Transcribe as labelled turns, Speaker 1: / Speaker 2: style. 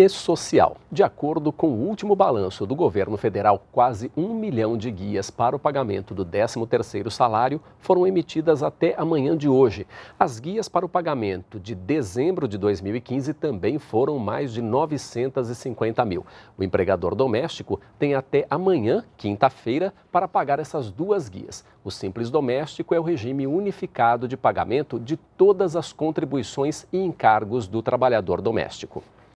Speaker 1: e social. De acordo com o último balanço do governo federal, quase um milhão de guias para o pagamento do 13º salário foram emitidas até amanhã de hoje. As guias para o pagamento de dezembro de 2015 também foram mais de 950 mil. O empregador doméstico tem até amanhã, quinta-feira, para pagar essas duas guias. O Simples Doméstico é o regime unificado de pagamento de todas as contribuições e encargos do trabalhador doméstico.